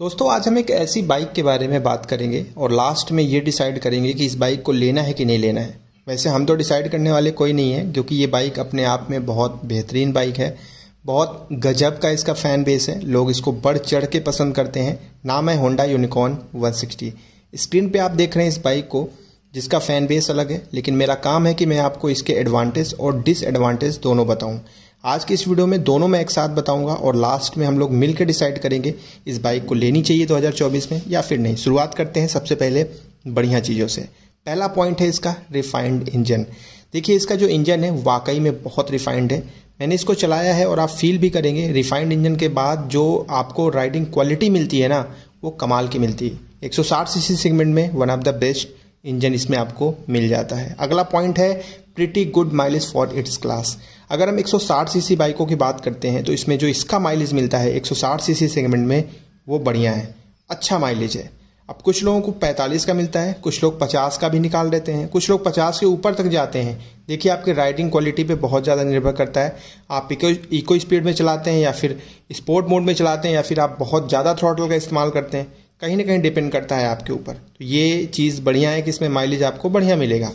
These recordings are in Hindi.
दोस्तों आज हम एक ऐसी बाइक के बारे में बात करेंगे और लास्ट में ये डिसाइड करेंगे कि इस बाइक को लेना है कि नहीं लेना है वैसे हम तो डिसाइड करने वाले कोई नहीं है क्योंकि ये बाइक अपने आप में बहुत बेहतरीन बाइक है बहुत गजब का इसका फैन बेस है लोग इसको बढ़ चढ़ के पसंद करते हैं नाम है होंडा यूनिकॉर्न वन स्क्रीन पर आप देख रहे हैं इस बाइक को जिसका फैन बेस अलग है लेकिन मेरा काम है कि मैं आपको इसके एडवांटेज और डिसएडवांटेज दोनों बताऊँ आज के इस वीडियो में दोनों मैं एक साथ बताऊंगा और लास्ट में हम लोग मिलकर डिसाइड करेंगे इस बाइक को लेनी चाहिए 2024 में या फिर नहीं शुरुआत करते हैं सबसे पहले बढ़िया चीज़ों से पहला पॉइंट है इसका रिफाइंड इंजन देखिए इसका जो इंजन है वाकई में बहुत रिफाइंड है मैंने इसको चलाया है और आप फील भी करेंगे रिफाइंड इंजन के बाद जो आपको राइडिंग क्वालिटी मिलती है ना वो कमाल की मिलती है 160 सीसी सेगमेंट में one of the best engine इसमें आपको मिल जाता है अगला पॉइंट है pretty good mileage for its class अगर हम 160 सीसी बाइकों की बात करते हैं तो इसमें जो इसका माइलेज मिलता है 160 सीसी सेगमेंट में वो बढ़िया है अच्छा माइलेज है अब कुछ लोगों को 45 का मिलता है कुछ लोग 50 का भी निकाल देते हैं कुछ लोग 50 के ऊपर तक जाते हैं देखिए आपके राइडिंग क्वालिटी पे बहुत ज़्यादा निर्भर करता है आप इको इको स्पीड में चलाते हैं या फिर स्पोर्ट मोड में चलाते हैं या फिर आप बहुत ज़्यादा थ्रॉटल का इस्तेमाल करते हैं कहीं ना कहीं डिपेंड करता है आपके ऊपर तो ये चीज़ बढ़िया है कि इसमें माइलेज आपको बढ़िया मिलेगा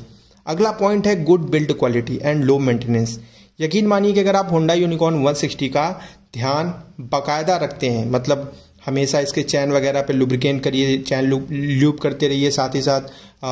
अगला पॉइंट है good build quality and low maintenance यकीन मानिए कि अगर आप होंडा यूनिकॉर्न वन का ध्यान बाकायदा रखते हैं मतलब हमेशा इसके चैन वगैरह पे लुब्रिकेट करिए चैन लूप करते रहिए साथ ही साथ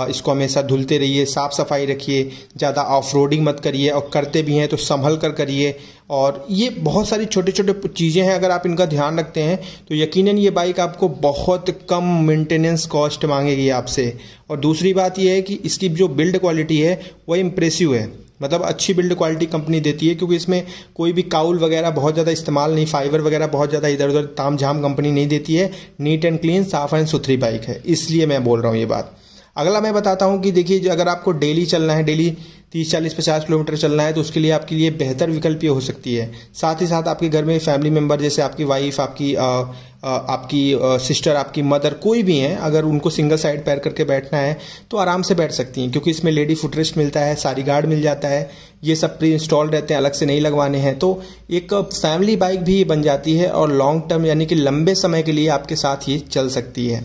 इसको हमेशा धुलते रहिए साफ़ सफाई रखिए ज़्यादा ऑफ रोडिंग मत करिए और करते भी हैं तो संभल कर करिए और ये बहुत सारी छोटे छोटे चीज़ें हैं अगर आप इनका ध्यान रखते हैं तो यकीनन ये बाइक आपको बहुत कम मेंटेनेंस कॉस्ट मांगेगी आपसे और दूसरी बात यह है कि इसकी जो बिल्ड क्वालिटी है वह इम्प्रेसिव है मतलब अच्छी बिल्ड क्वालिटी कंपनी देती है क्योंकि इसमें कोई भी काउल वगैरह बहुत ज़्यादा इस्तेमाल नहीं फाइबर वगैरह बहुत ज़्यादा इधर उधर ताम झाम कंपनी नहीं देती है नीट एंड क्लीन साफ एंड सुथरी बाइक है इसलिए मैं बोल रहा हूँ ये बात अगला मैं बताता हूँ कि देखिए अगर आपको डेली चलना है डेली तीस चालीस पचास किलोमीटर चलना है तो उसके लिए आपके लिए बेहतर विकल्प ये हो सकती है साथ ही साथ आपके घर में फैमिली मेम्बर जैसे आपकी वाइफ आपकी आ, आ, आपकी आ, सिस्टर आपकी मदर कोई भी हैं अगर उनको सिंगल साइड पैर करके बैठना है तो आराम से बैठ सकती हैं क्योंकि इसमें लेडी फुटरेस्ट मिलता है सारी गार्ड मिल जाता है ये सब प्री इंस्टॉल रहते हैं अलग से नहीं लगवाने हैं तो एक फैमिली बाइक भी बन जाती है और लॉन्ग टर्म यानी कि लंबे समय के लिए आपके साथ ये चल सकती है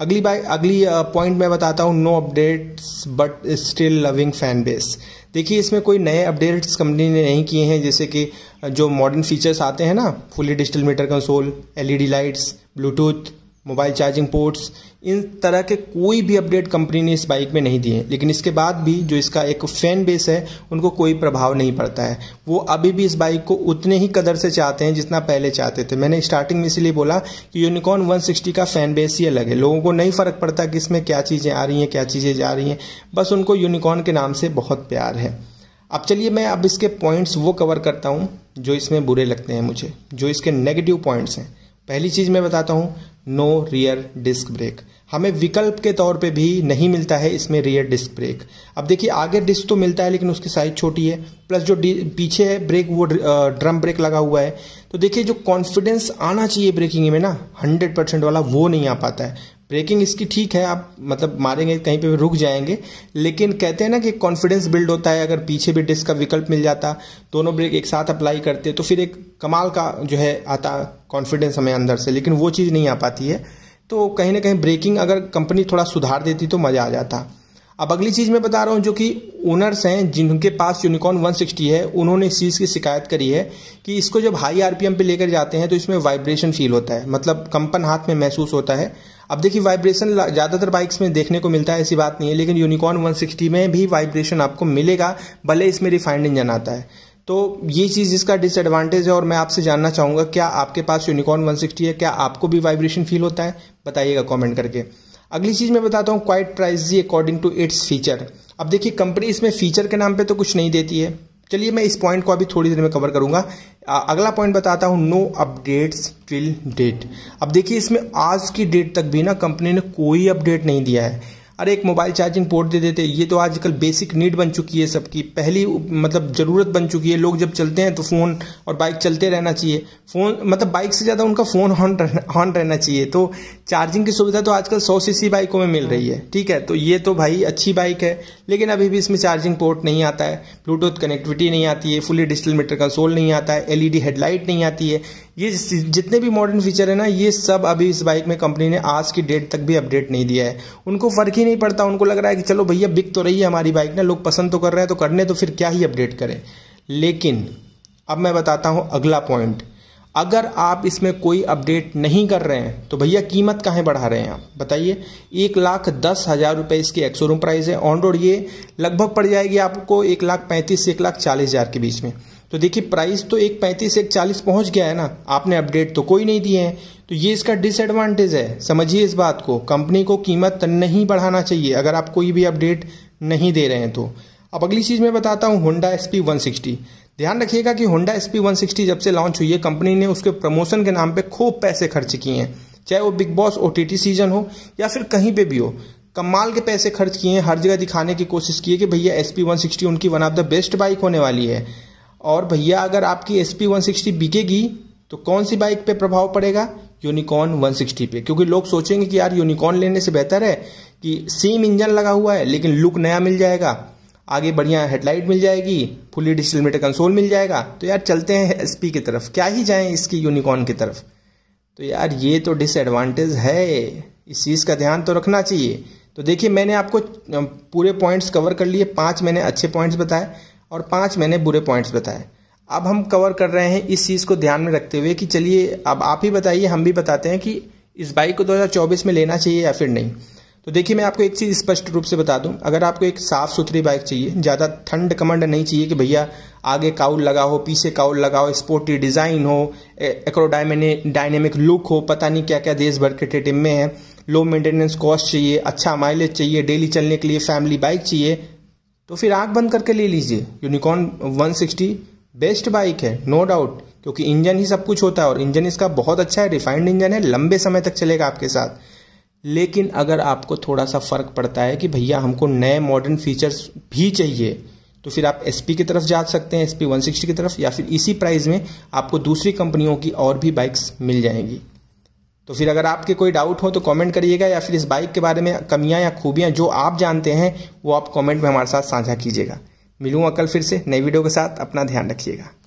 अगली बाई अगली पॉइंट मैं बताता हूँ no updates but still loving fan base देखिए इसमें कोई नए अपडेट्स कंपनी ने नहीं किए हैं जैसे कि जो मॉडर्न फीचर्स आते हैं ना fully digital meter console LED lights Bluetooth mobile charging ports इन तरह के कोई भी अपडेट कंपनी ने इस बाइक में नहीं दिए लेकिन इसके बाद भी जो इसका एक फैन बेस है उनको कोई प्रभाव नहीं पड़ता है वो अभी भी इस बाइक को उतने ही कदर से चाहते हैं जितना पहले चाहते थे मैंने स्टार्टिंग में इसलिए बोला कि यूनिकॉर्न वन का फैन बेस ही अलग है लोगों को नहीं फर्क पड़ता कि इसमें क्या चीज़ें आ रही हैं क्या चीज़ें जा रही हैं बस उनको यूनिकॉर्न के नाम से बहुत प्यार है अब चलिए मैं अब इसके पॉइंट्स वो कवर करता हूँ जो इसमें बुरे लगते हैं मुझे जो इसके नेगेटिव पॉइंट्स हैं पहली चीज़ मैं बताता हूँ नो रियर डिस्क ब्रेक हमें विकल्प के तौर पे भी नहीं मिलता है इसमें रियर डिस्क ब्रेक अब देखिए आगे डिस्क तो मिलता है लेकिन उसकी साइज छोटी है प्लस जो पीछे है ब्रेक वो ड्रम ब्रेक लगा हुआ है तो देखिए जो कॉन्फिडेंस आना चाहिए ब्रेकिंग में ना हंड्रेड परसेंट वाला वो नहीं आ पाता है ब्रेकिंग इसकी ठीक है आप मतलब मारेंगे कहीं पे भी रुक जाएंगे लेकिन कहते हैं ना कि कॉन्फिडेंस बिल्ड होता है अगर पीछे भी डिस्क का विकल्प मिल जाता दोनों ब्रेक एक साथ अप्लाई करते तो फिर एक कमाल का जो है आता कॉन्फिडेंस हमें अंदर से लेकिन वो चीज़ नहीं आ पाती है तो कहीं ना कहीं ब्रेकिंग अगर कंपनी थोड़ा सुधार देती तो मज़ा आ जाता अब अगली चीज़ मैं बता रहा हूँ जो कि ओनर्स हैं जिनके पास यूनिकॉर्न 160 है उन्होंने इस चीज़ की शिकायत करी है कि इसको जब हाई आरपीएम पे लेकर जाते हैं तो इसमें वाइब्रेशन फील होता है मतलब कंपन हाथ में महसूस होता है अब देखिए वाइब्रेशन ज़्यादातर बाइक्स में देखने को मिलता है ऐसी बात नहीं है लेकिन यूनिकॉर्न 160 में भी वाइब्रेशन आपको मिलेगा भले इसमें रिफाइंड इंजन आता है तो ये चीज़ इसका डिसएडवांटेज है और मैं आपसे जानना चाहूँगा क्या आपके पास यूनिकॉर्न 160 है क्या आपको भी वाइब्रेशन फील होता है बताइएगा कॉमेंट करके अगली चीज़ मैं बताता हूँ quite price according to its feature अब देखिए कंपनी इसमें फीचर के नाम पे तो कुछ नहीं देती है चलिए मैं इस पॉइंट को अभी थोड़ी देर में कवर करूंगा अगला पॉइंट बताता हूँ नो अपडेट्स टिल डेट अब देखिए इसमें आज की डेट तक भी ना कंपनी ने कोई अपडेट नहीं दिया है अरे एक मोबाइल चार्जिंग पोर्ट दे देते ये तो आजकल बेसिक नीड बन चुकी है सबकी पहली मतलब ज़रूरत बन चुकी है लोग जब चलते हैं तो फ़ोन और बाइक चलते रहना चाहिए फ़ोन मतलब बाइक से ज़्यादा उनका फ़ोन ऑन ऑन रहना चाहिए तो चार्जिंग की सुविधा तो आजकल सौ सी सी बाइकों में मिल रही है ठीक है तो ये तो भाई अच्छी बाइक है लेकिन अभी भी इसमें चार्जिंग पोर्ट नहीं आता है ब्लूटूथ कनेक्टिविटी नहीं आती है फुली डिजिटल मीटर का सोल नहीं आता है एलईडी हेडलाइट नहीं आती है ये जितने भी मॉडर्न फीचर है ना ये सब अभी इस बाइक में कंपनी ने आज की डेट तक भी अपडेट नहीं दिया है उनको फ़र्क ही नहीं पड़ता उनको लग रहा है कि चलो भैया बिक तो रही है हमारी बाइक ना लोग पसंद तो कर रहे हैं तो करने तो फिर क्या ही अपडेट करें लेकिन अब मैं बताता हूँ अगला पॉइंट अगर आप इसमें कोई अपडेट नहीं कर रहे हैं तो भैया कीमत कहाँ बढ़ा रहे हैं आप बताइए एक लाख दस हज़ार रुपये इसकी एक्स रूम प्राइस है ऑन रोड ये लगभग पड़ जाएगी आपको एक लाख पैंतीस से एक लाख चालीस हज़ार के बीच में तो देखिए प्राइस तो एक पैंतीस एक चालीस पहुंच गया है ना आपने अपडेट तो कोई नहीं दिए हैं तो ये इसका डिसएडवांटेज है समझिए इस बात को कंपनी को कीमत नहीं बढ़ाना चाहिए अगर आप कोई भी अपडेट नहीं दे रहे हैं तो अब अगली चीज़ मैं बताता हूँ Honda S P one sixty ध्यान रखिएगा कि Honda S P one sixty जब से लॉन्च हुई है कंपनी ने उसके प्रमोशन के नाम पे खूब पैसे खर्च किए हैं चाहे वो बिग बॉस ओ सीजन हो या फिर कहीं पे भी हो कमाल के पैसे खर्च किए हैं हर जगह दिखाने की कोशिश की है कि भैया एस पी वन सिक्सटी उनकी one of the best bike होने वाली है और भैया अगर आपकी एस पी वन सिक्सटी बिकेगी तो कौन सी बाइक पे प्रभाव पड़ेगा यूनिकॉर्न सिक्सटी पे क्योंकि लोग सोचेंगे कि यार यूनिकॉर्न लेने से बेहतर है कि सेम इंजन लगा हुआ है लेकिन लुक नया मिल जाएगा आगे बढ़िया हेडलाइट मिल जाएगी फुली डिजिटल मीटर कंसोल मिल जाएगा तो यार चलते हैं एस पी की तरफ क्या ही जाएं इसकी यूनिकॉर्न की तरफ तो यार ये तो डिसएडवांटेज है इस चीज़ का ध्यान तो रखना चाहिए तो देखिए मैंने आपको पूरे पॉइंट्स कवर कर लिए पांच मैंने अच्छे पॉइंट्स बताए और पांच मैंने बुरे पॉइंट्स बताए अब हम कवर कर रहे हैं इस चीज़ को ध्यान में रखते हुए कि चलिए अब आप ही बताइए हम भी बताते हैं कि इस बाइक को 2024 में लेना चाहिए या फिर नहीं तो देखिए मैं आपको एक चीज़ स्पष्ट रूप से बता दूं अगर आपको एक साफ़ सुथरी बाइक चाहिए ज़्यादा ठंड कमंड नहीं चाहिए कि भैया आगे काउल लगा हो पीछे काउल लगा हो स्पोर्टी डिज़ाइन हो डायनेमिक लुक हो पता नहीं क्या क्या देश भर के टेटिम में है लो मेंटेनेंस कॉस्ट चाहिए अच्छा माइलेज चाहिए डेली चलने के लिए फैमिली बाइक चाहिए तो फिर आंख बंद करके ले लीजिए यूनिकॉर्न सिक्सटी बेस्ट बाइक है नो डाउट क्योंकि इंजन ही सब कुछ होता है और इंजन इसका बहुत अच्छा है रिफाइंड इंजन है लंबे समय तक चलेगा आपके साथ लेकिन अगर आपको थोड़ा सा फर्क पड़ता है कि भैया हमको नए मॉडर्न फीचर्स भी चाहिए तो फिर आप एस की तरफ जा सकते हैं एस पी की तरफ या फिर इसी प्राइस में आपको दूसरी कंपनियों की और भी बाइक्स मिल जाएंगी तो फिर अगर आपके कोई डाउट हो तो कमेंट करिएगा या फिर इस बाइक के बारे में कमियां या खूबियां जो आप जानते हैं वो आप कमेंट में हमारे साथ साझा कीजिएगा मिलूंगा कल फिर से नई वीडियो के साथ अपना ध्यान रखिएगा